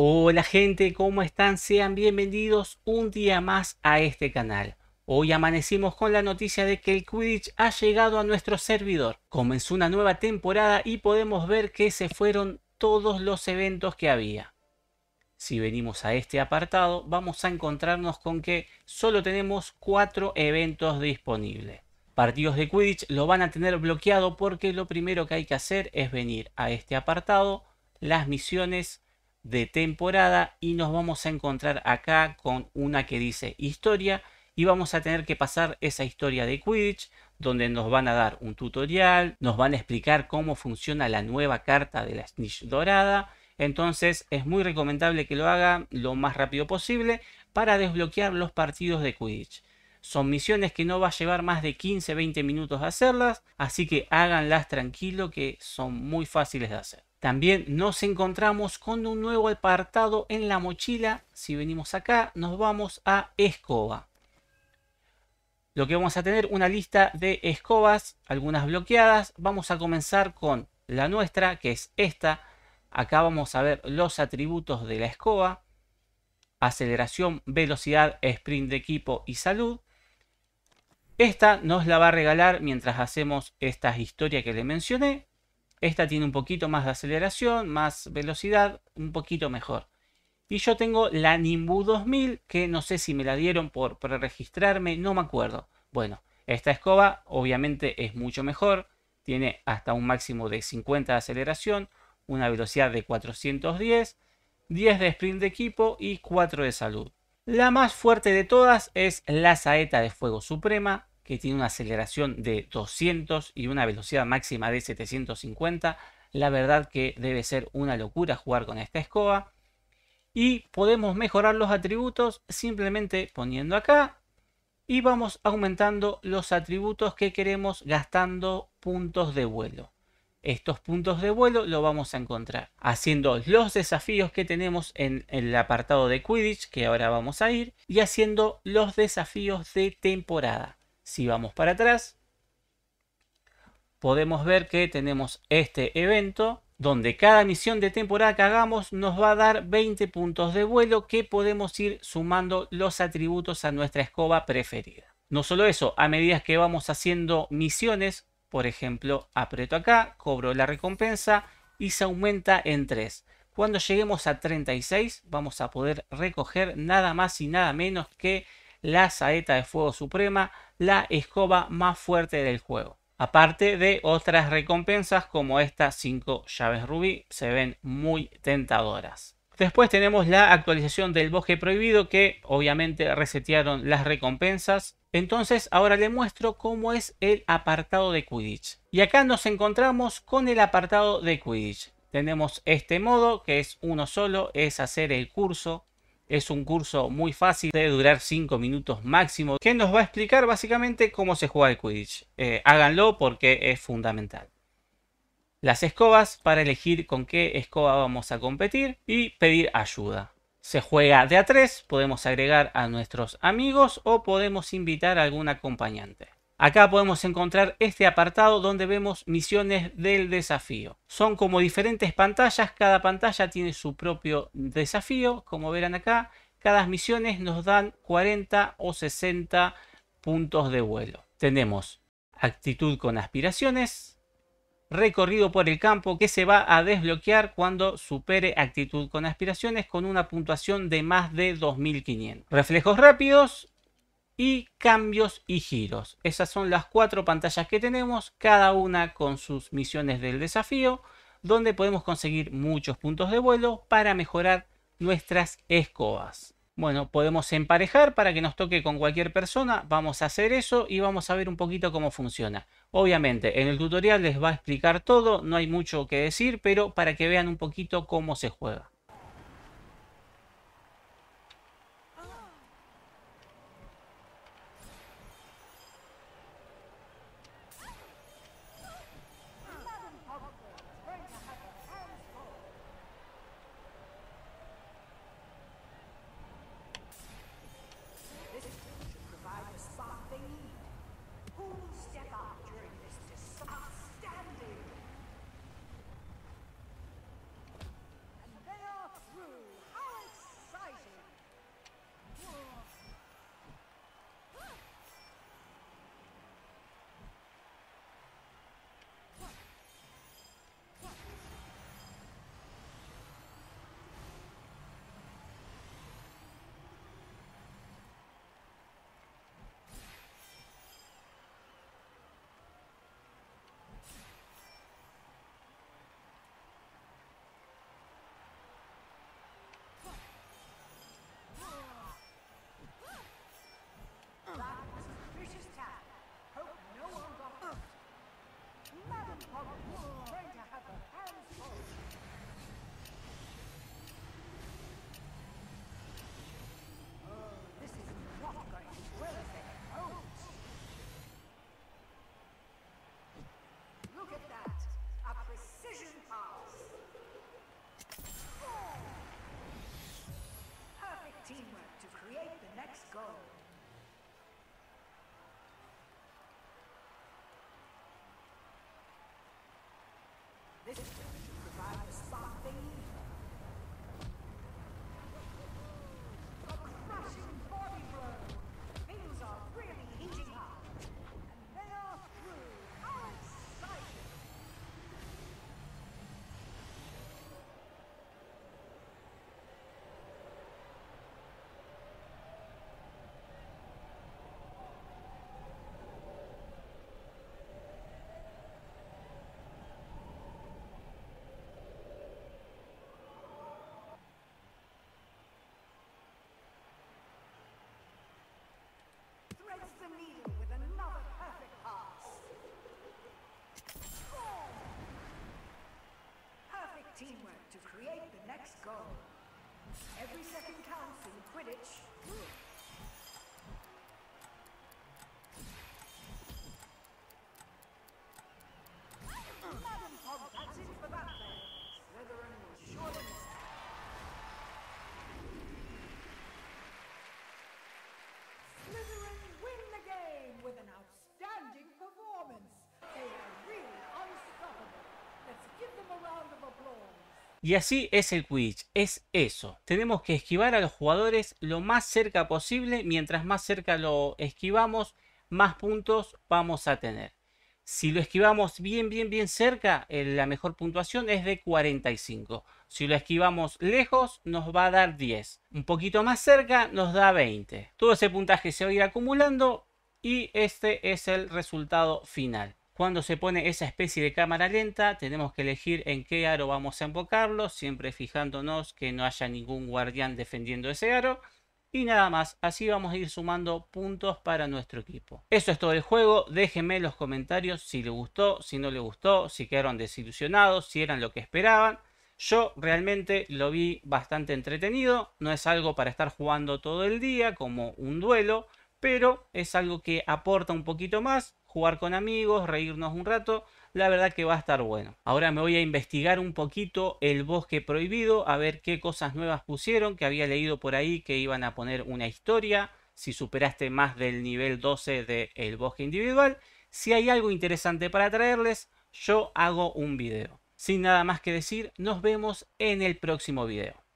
Hola gente, ¿cómo están? Sean bienvenidos un día más a este canal. Hoy amanecimos con la noticia de que el Quidditch ha llegado a nuestro servidor. Comenzó una nueva temporada y podemos ver que se fueron todos los eventos que había. Si venimos a este apartado, vamos a encontrarnos con que solo tenemos 4 eventos disponibles. Partidos de Quidditch lo van a tener bloqueado porque lo primero que hay que hacer es venir a este apartado, las misiones, de temporada y nos vamos a encontrar acá con una que dice historia y vamos a tener que pasar esa historia de Quidditch donde nos van a dar un tutorial, nos van a explicar cómo funciona la nueva carta de la Snitch dorada. Entonces es muy recomendable que lo haga lo más rápido posible para desbloquear los partidos de Quidditch. Son misiones que no va a llevar más de 15-20 minutos hacerlas, así que háganlas tranquilo que son muy fáciles de hacer. También nos encontramos con un nuevo apartado en la mochila. Si venimos acá, nos vamos a escoba. Lo que vamos a tener una lista de escobas, algunas bloqueadas. Vamos a comenzar con la nuestra, que es esta. Acá vamos a ver los atributos de la escoba. Aceleración, velocidad, sprint de equipo y salud. Esta nos la va a regalar mientras hacemos esta historia que le mencioné. Esta tiene un poquito más de aceleración, más velocidad, un poquito mejor. Y yo tengo la Nimbu 2000, que no sé si me la dieron por preregistrarme, no me acuerdo. Bueno, esta escoba obviamente es mucho mejor, tiene hasta un máximo de 50 de aceleración, una velocidad de 410, 10 de sprint de equipo y 4 de salud. La más fuerte de todas es la saeta de fuego suprema, que tiene una aceleración de 200 y una velocidad máxima de 750. La verdad que debe ser una locura jugar con esta escoba. Y podemos mejorar los atributos simplemente poniendo acá. Y vamos aumentando los atributos que queremos gastando puntos de vuelo. Estos puntos de vuelo lo vamos a encontrar haciendo los desafíos que tenemos en el apartado de Quidditch, que ahora vamos a ir, y haciendo los desafíos de temporada. Si vamos para atrás, podemos ver que tenemos este evento donde cada misión de temporada que hagamos nos va a dar 20 puntos de vuelo que podemos ir sumando los atributos a nuestra escoba preferida. No solo eso, a medida que vamos haciendo misiones, por ejemplo, aprieto acá, cobro la recompensa y se aumenta en 3. Cuando lleguemos a 36 vamos a poder recoger nada más y nada menos que la saeta de fuego suprema, la escoba más fuerte del juego. Aparte de otras recompensas como estas 5 llaves rubí, se ven muy tentadoras. Después tenemos la actualización del bosque prohibido que obviamente resetearon las recompensas. Entonces ahora le muestro cómo es el apartado de Quidditch. Y acá nos encontramos con el apartado de Quidditch. Tenemos este modo que es uno solo, es hacer el curso. Es un curso muy fácil, debe durar 5 minutos máximo, que nos va a explicar básicamente cómo se juega el Quidditch. Eh, háganlo porque es fundamental. Las escobas para elegir con qué escoba vamos a competir y pedir ayuda. Se juega de a 3, podemos agregar a nuestros amigos o podemos invitar a algún acompañante. Acá podemos encontrar este apartado donde vemos misiones del desafío. Son como diferentes pantallas, cada pantalla tiene su propio desafío, como verán acá. Cada misiones nos dan 40 o 60 puntos de vuelo. Tenemos actitud con aspiraciones, recorrido por el campo que se va a desbloquear cuando supere actitud con aspiraciones con una puntuación de más de 2500. Reflejos rápidos, y cambios y giros. Esas son las cuatro pantallas que tenemos, cada una con sus misiones del desafío, donde podemos conseguir muchos puntos de vuelo para mejorar nuestras escobas. Bueno, podemos emparejar para que nos toque con cualquier persona, vamos a hacer eso y vamos a ver un poquito cómo funciona. Obviamente, en el tutorial les va a explicar todo, no hay mucho que decir, pero para que vean un poquito cómo se juega. teamwork to create the next goal. Every second counts in Quidditch. Y así es el Quidditch, es eso. Tenemos que esquivar a los jugadores lo más cerca posible. Mientras más cerca lo esquivamos, más puntos vamos a tener. Si lo esquivamos bien, bien, bien cerca, eh, la mejor puntuación es de 45. Si lo esquivamos lejos, nos va a dar 10. Un poquito más cerca, nos da 20. Todo ese puntaje se va a ir acumulando y este es el resultado final. Cuando se pone esa especie de cámara lenta, tenemos que elegir en qué aro vamos a enfocarlo, siempre fijándonos que no haya ningún guardián defendiendo ese aro. Y nada más, así vamos a ir sumando puntos para nuestro equipo. Eso es todo el juego, déjenme en los comentarios si les gustó, si no les gustó, si quedaron desilusionados, si eran lo que esperaban. Yo realmente lo vi bastante entretenido, no es algo para estar jugando todo el día como un duelo, pero es algo que aporta un poquito más, jugar con amigos, reírnos un rato. La verdad que va a estar bueno. Ahora me voy a investigar un poquito el bosque prohibido, a ver qué cosas nuevas pusieron, que había leído por ahí que iban a poner una historia, si superaste más del nivel 12 del el bosque individual. Si hay algo interesante para traerles, yo hago un video. Sin nada más que decir, nos vemos en el próximo video.